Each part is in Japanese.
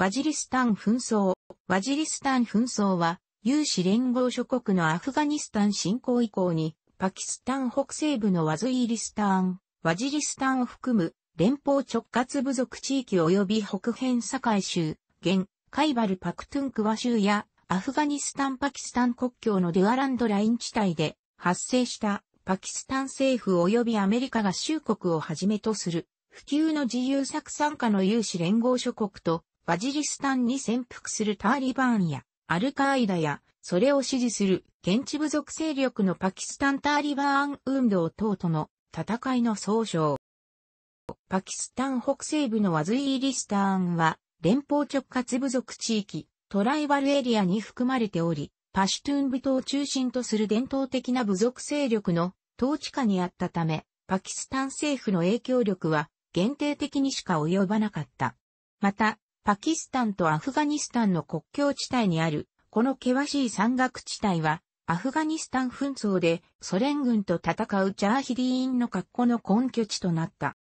ワジリスタン紛争。ワジリスタン紛争は、有志連合諸国のアフガニスタン侵攻以降に、パキスタン北西部のワズイリスタン、ワジリスタンを含む、連邦直轄部族地域及び北辺境州、現、カイバルパクトゥンクワ州や、アフガニスタン・パキスタン国境のデュアランドライン地帯で発生したパキスタン政府及びアメリカ合衆国をはじめとする普及の自由作参加の有志連合諸国とバジリスタンに潜伏するターリバーンや、アルカーイダや、それを支持する現地部族勢力のパキスタンターリバーン運動等との戦いの総称。パキスタン北西部のワズイーリスターンは、連邦直轄部族地域、トライバルエリアに含まれており、パシュトゥン部島を中心とする伝統的な部族勢力の統治下にあったため、パキスタン政府の影響力は限定的にしか及ばなかった。また、パキスタンとアフガニスタンの国境地帯にある、この険しい山岳地帯は、アフガニスタン紛争でソ連軍と戦うジャーヒディーンの格好の根拠地となった。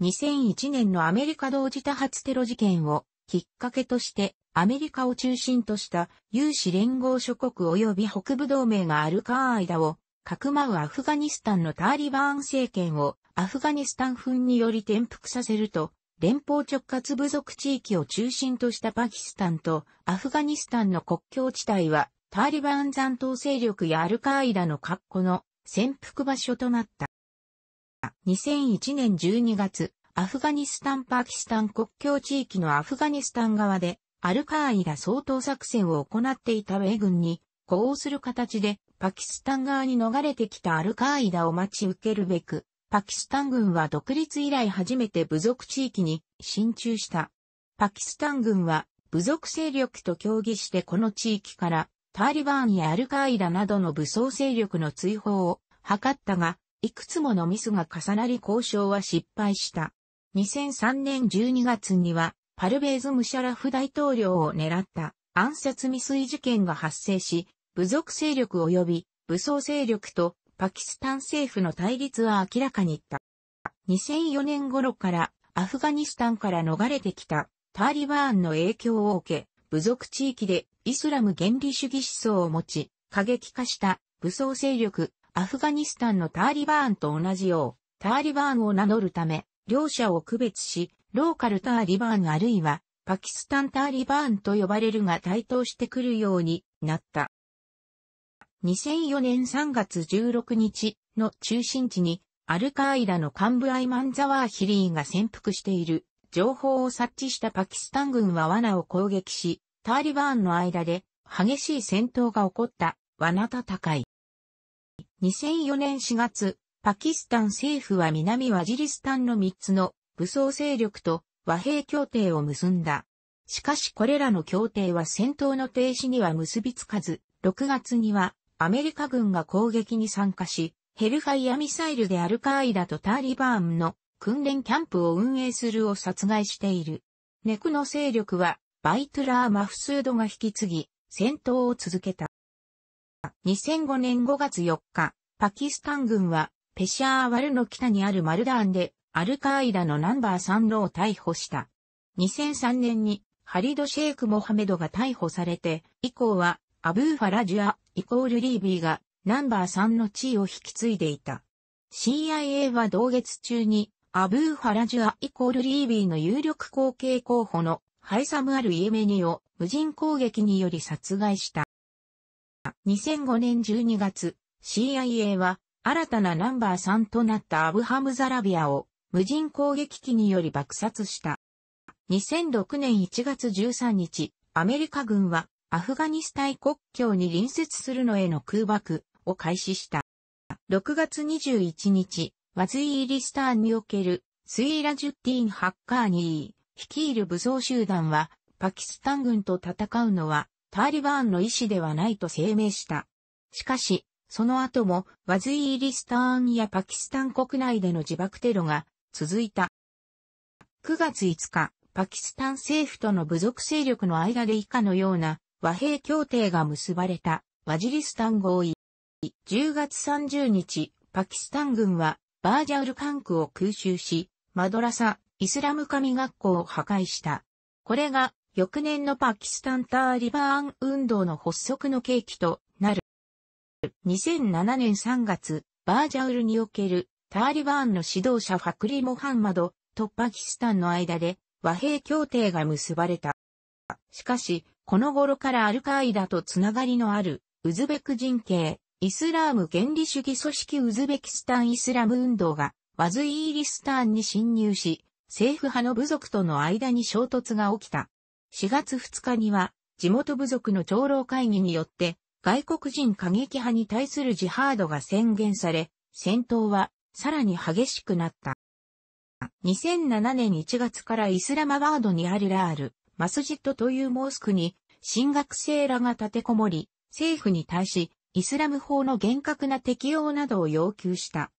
2001年のアメリカ同時多発テロ事件をきっかけとしてアメリカを中心とした有志連合諸国及び北部同盟がアルカーアをかくまうアフガニスタンのターリバーン政権をアフガニスタン紛により転覆させると連邦直轄部族地域を中心としたパキスタンとアフガニスタンの国境地帯は、タリバン残党勢力やアルカーイダの格好の潜伏場所となった。2001年12月、アフガニスタン・パキスタン国境地域のアフガニスタン側で、アルカーイダ相当作戦を行っていた米軍に、呼応する形で、パキスタン側に逃れてきたアルカーイダを待ち受けるべく、パキスタン軍は独立以来初めて部族地域に進駐した。パキスタン軍は部族勢力と協議してこの地域からタリバーンやアルカイダなどの武装勢力の追放を図ったが、いくつものミスが重なり交渉は失敗した。2003年12月にはパルベーズ・ムシャラフ大統領を狙った暗殺未遂事件が発生し、部族勢力及び武装勢力とパキスタン政府の対立は明らかにった。2004年頃からアフガニスタンから逃れてきたターリバーンの影響を受け、部族地域でイスラム原理主義思想を持ち、過激化した武装勢力アフガニスタンのターリバーンと同じよう、ターリバーンを名乗るため、両者を区別し、ローカルターリバーンあるいはパキスタンターリバーンと呼ばれるが台頭してくるようになった。2004年3月16日の中心地に、アルカーイラの幹部アイマンザワーヒリーが潜伏している情報を察知したパキスタン軍は罠を攻撃し、ターリバーンの間で激しい戦闘が起こった罠戦い。2004年4月、パキスタン政府は南ワジリスタンの3つの武装勢力と和平協定を結んだ。しかしこれらの協定は戦闘の停止には結びつかず、6月にはアメリカ軍が攻撃に参加し、ヘルファイアミサイルでアルカーイダとタリバーンの訓練キャンプを運営するを殺害している。ネクの勢力は、バイトラー・マフスードが引き継ぎ、戦闘を続けた。2005年5月4日、パキスタン軍は、ペシャーワルの北にあるマルダーンで、アルカーイダのナンバー3路を逮捕した。2003年に、ハリド・シェイク・モハメドが逮捕されて、以降は、アブー・ファラジュア、イコールリービーがナンバー3の地位を引き継いでいた。CIA は同月中にアブーハラジュアイコールリービーの有力後継候補のハイサムアル・イエメニを無人攻撃により殺害した。2005年12月、CIA は新たなナンバー3となったアブハム・ザラビアを無人攻撃機により爆殺した。2006年1月13日、アメリカ軍はアフガニスタン国境に隣接するのへの空爆を開始した。6月21日、ワズイーリスターンにおけるスイーラ・ジュッティーン・ハッカーニー、率いる武装集団は、パキスタン軍と戦うのは、タリバーンの意思ではないと声明した。しかし、その後も、ワズイーリスターンやパキスタン国内での自爆テロが続いた。9月5日、パキスタン政府との部族勢力の間で以下のような和平協定が結ばれたワジリスタン合意。10月30日、パキスタン軍はバージャウル管区を空襲し、マドラサ、イスラム神学校を破壊した。これが翌年のパキスタンターリバーン運動の発足の契機となる。2007年3月、バージャウルにおけるターリバーンの指導者ファクリ・モハンマドとパキスタンの間で和平協定が結ばれた。しかし、この頃からアルカイダとつながりのある、ウズベク人系、イスラーム原理主義組織ウズベキスタンイスラム運動が、ワズイーリスターンに侵入し、政府派の部族との間に衝突が起きた。4月2日には、地元部族の長老会議によって、外国人過激派に対するジハードが宣言され、戦闘はさらに激しくなった。2007年1月からイスラマバードにあるラール、マスジットというモースクに、新学生らが立てこもり、政府に対し、イスラム法の厳格な適用などを要求した。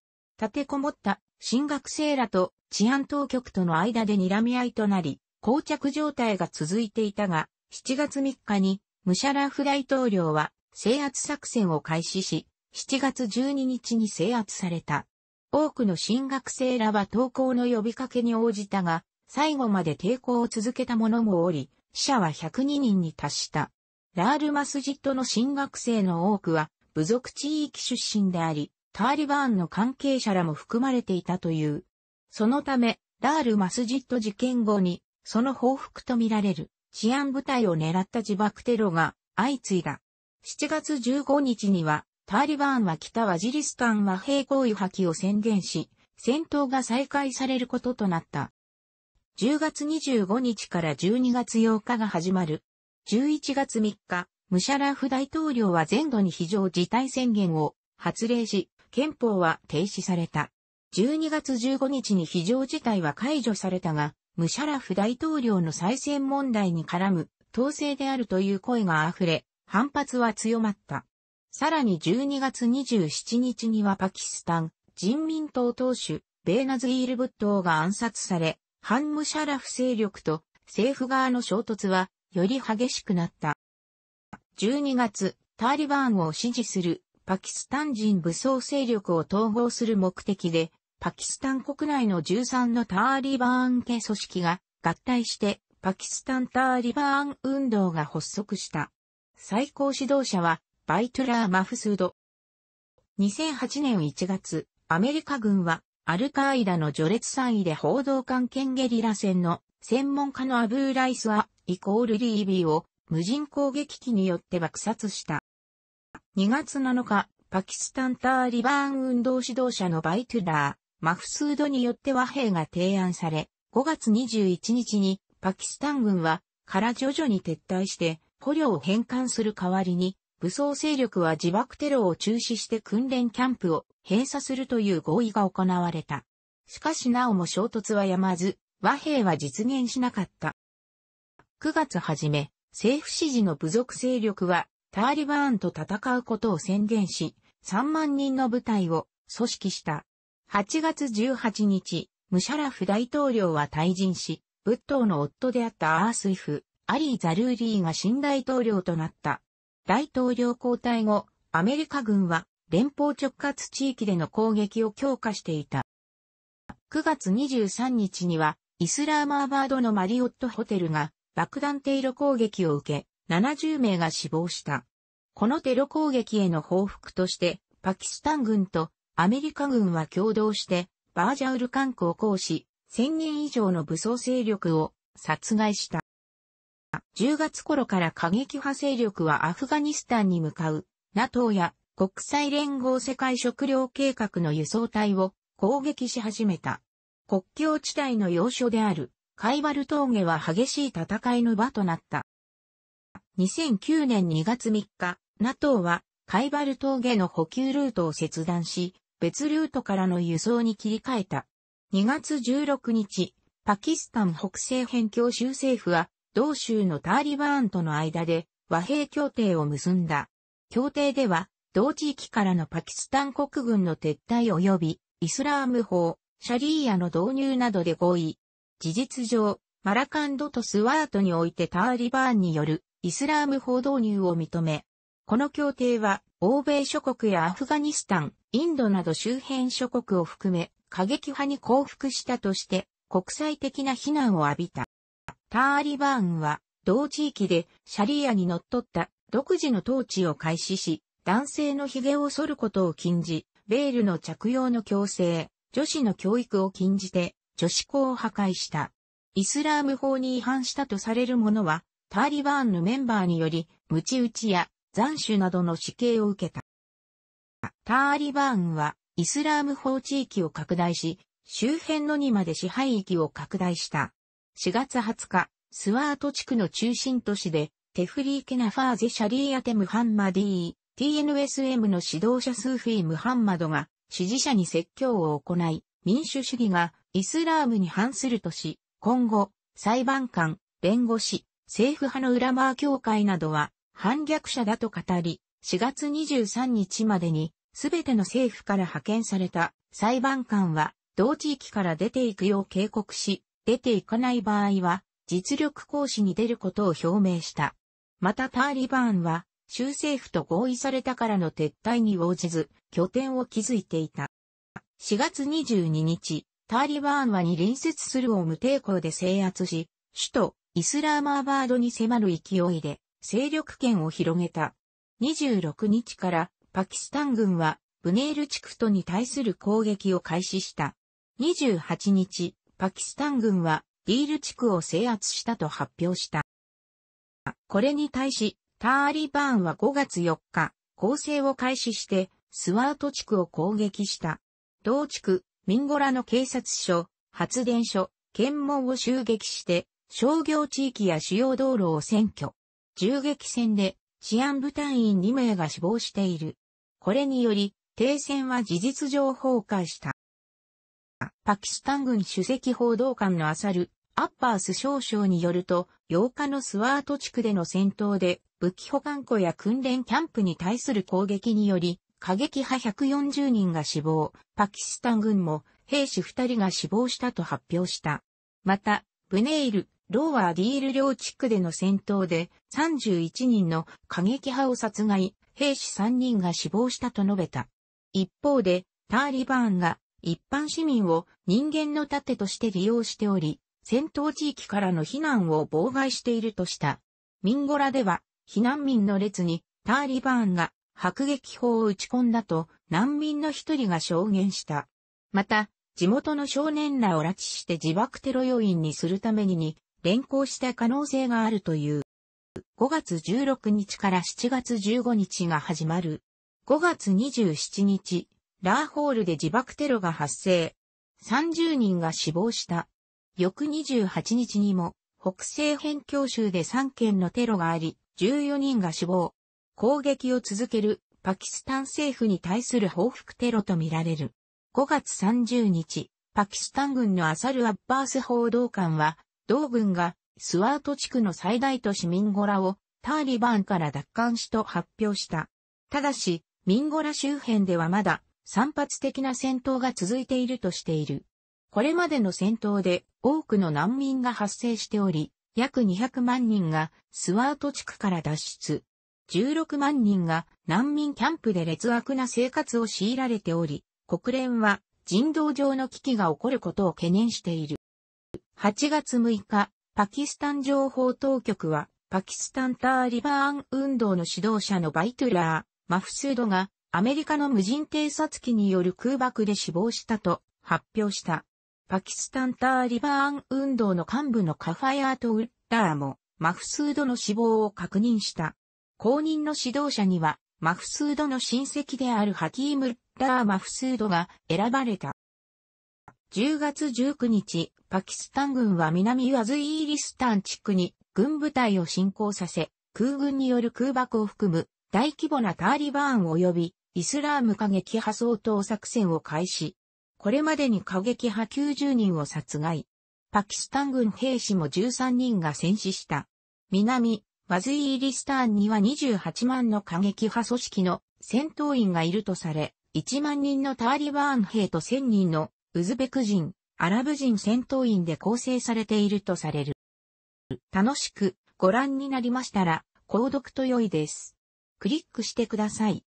立てこもった新学生らと治安当局との間で睨み合いとなり、膠着状態が続いていたが、7月3日にムシャラフ大統領は制圧作戦を開始し、7月12日に制圧された。多くの新学生らは投降の呼びかけに応じたが、最後まで抵抗を続けた者もおり、死者は102人に達した。ラールマスジットの新学生の多くは、部族地域出身であり、ターリバーンの関係者らも含まれていたという。そのため、ラールマスジット事件後に、その報復とみられる治安部隊を狙った自爆テロが相次いだ。7月15日には、ターリバーンは北ワジリスタン和平行意破棄を宣言し、戦闘が再開されることとなった。10月25日から12月8日が始まる。11月3日、ムシャラフ大統領は全土に非常事態宣言を発令し、憲法は停止された。12月15日に非常事態は解除されたが、ムシャラフ大統領の再選問題に絡む統制であるという声が溢れ、反発は強まった。さらに12月27日にはパキスタン人民党党首ベーナズ・イールブッドが暗殺され、ハンムシャラフ勢力と政府側の衝突はより激しくなった。12月、タリバーンを支持するパキスタン人武装勢力を統合する目的で、パキスタン国内の13のタリバーン系組織が合体してパキスタンタリバーン運動が発足した。最高指導者はバイトラー・マフスード。2008年1月、アメリカ軍はアルカーイダの序列3位で報道官係ゲリラ戦の専門家のアブーライスは、イコールリービーを無人攻撃機によって爆殺した。2月7日、パキスタンターリバーン運動指導者のバイトゥラー、マフスードによって和平が提案され、5月21日にパキスタン軍はから徐々に撤退して捕虜を返還する代わりに武装勢力は自爆テロを中止して訓練キャンプを閉鎖するという合意が行われた。しかしなおも衝突はやまず、和平は実現しなかった。9月初め、政府支持の部族勢力はターリバーンと戦うことを宣言し、3万人の部隊を組織した。8月18日、ムシャラフ大統領は退陣し、仏頭の夫であったアースイフ、アリー・ザルーリーが新大統領となった。大統領交代後、アメリカ軍は連邦直轄地域での攻撃を強化していた。9月23日には、イスラーマーバードのマリオットホテルが爆弾テイロ攻撃を受け、70名が死亡した。このテロ攻撃への報復として、パキスタン軍とアメリカ軍は共同して、バージャウル艦港行使、1000人以上の武装勢力を殺害した。10月頃から過激派勢力はアフガニスタンに向かう NATO や国際連合世界食糧計画の輸送隊を攻撃し始めた。国境地帯の要所であるカイバル峠は激しい戦いの場となった。2009年2月3日、NATO はカイバル峠の補給ルートを切断し、別ルートからの輸送に切り替えた。2月16日、パキスタン北西辺境州政府は同州のターリバーンとの間で和平協定を結んだ。協定では、同地域からのパキスタン国軍の撤退及び、イスラーム法、シャリーアの導入などで合意。事実上、マラカンドとスワートにおいてターリバーンによるイスラーム法導入を認め、この協定は欧米諸国やアフガニスタン、インドなど周辺諸国を含め過激派に降伏したとして国際的な非難を浴びた。ターリバーンは、同地域でシャリアにのっとった独自の統治を開始し、男性の髭を剃ることを禁じ、ベールの着用の強制、女子の教育を禁じて、女子校を破壊した。イスラーム法に違反したとされる者は、ターリバーンのメンバーにより、鞭打ちや斬首などの死刑を受けた。ターリバーンは、イスラーム法地域を拡大し、周辺のにまで支配域を拡大した。4月20日、スワート地区の中心都市で、テフリーケナファーゼ・シャリーアテ・ムハンマディー、TNSM の指導者スーフィー・ムハンマドが支持者に説教を行い、民主主義がイスラームに反するとし、今後、裁判官、弁護士、政府派の裏マー協会などは反逆者だと語り、4月23日までに、すべての政府から派遣された裁判官は、同地域から出ていくよう警告し、出ていかない場合は、実力行使に出ることを表明した。またターリバーンは、州政府と合意されたからの撤退に応じず、拠点を築いていた。4月22日、ターリバーンはに隣接するを無抵抗で制圧し、首都イスラーマーバードに迫る勢いで勢力圏を広げた。26日からパキスタン軍はブネール地区とに対する攻撃を開始した。28日、パキスタン軍はディール地区を制圧したと発表した。これに対し、ターリバーンは5月4日、攻勢を開始して、スワート地区を攻撃した。同地区、ミンゴラの警察署、発電所、検問を襲撃して、商業地域や主要道路を占拠。銃撃戦で治安部隊員2名が死亡している。これにより、停戦は事実上崩壊した。パキスタン軍主席報道官のアサル、アッパース少将によると、8日のスワート地区での戦闘で、武器保管庫や訓練キャンプに対する攻撃により、過激派140人が死亡、パキスタン軍も兵士2人が死亡したと発表した。また、ブネイル、ローアーディール両地区での戦闘で31人の過激派を殺害、兵士3人が死亡したと述べた。一方で、ターリバーンが一般市民を人間の盾として利用しており、戦闘地域からの避難を妨害しているとした。ミンゴラでは、避難民の列にターリバーンが迫撃砲を打ち込んだと難民の一人が証言した。また、地元の少年らを拉致して自爆テロ要員にするために連行した可能性があるという。5月16日から7月15日が始まる。5月27日、ラーホールで自爆テロが発生。30人が死亡した。翌28日にも、北西辺境州で3件のテロがあり、14人が死亡。攻撃を続けるパキスタン政府に対する報復テロとみられる。5月30日、パキスタン軍のアサル・アッバース報道官は、同軍がスワート地区の最大都市ミンゴラをターリバンから奪還しと発表した。ただし、ミンゴラ周辺ではまだ散発的な戦闘が続いているとしている。これまでの戦闘で多くの難民が発生しており、約200万人がスワート地区から脱出。16万人が難民キャンプで劣悪な生活を強いられており、国連は人道上の危機が起こることを懸念している。8月6日、パキスタン情報当局は、パキスタンターリバーン運動の指導者のバイトゥラー、マフスードがアメリカの無人偵察機による空爆で死亡したと発表した。パキスタンターリバーン運動の幹部のカファヤート・ウッダーもマフスードの死亡を確認した。公認の指導者にはマフスードの親戚であるハキーム・ダー・マフスードが選ばれた。10月19日、パキスタン軍は南ワズイーリスタン地区に軍部隊を侵攻させ、空軍による空爆を含む大規模なターリバーン及びイスラーム過激派総統作戦を開始。これまでに過激派90人を殺害。パキスタン軍兵士も13人が戦死した。南、ワズイーリスターンには28万の過激派組織の戦闘員がいるとされ、1万人のターリバーン兵と1000人のウズベク人、アラブ人戦闘員で構成されているとされる。楽しくご覧になりましたら、購読と良いです。クリックしてください。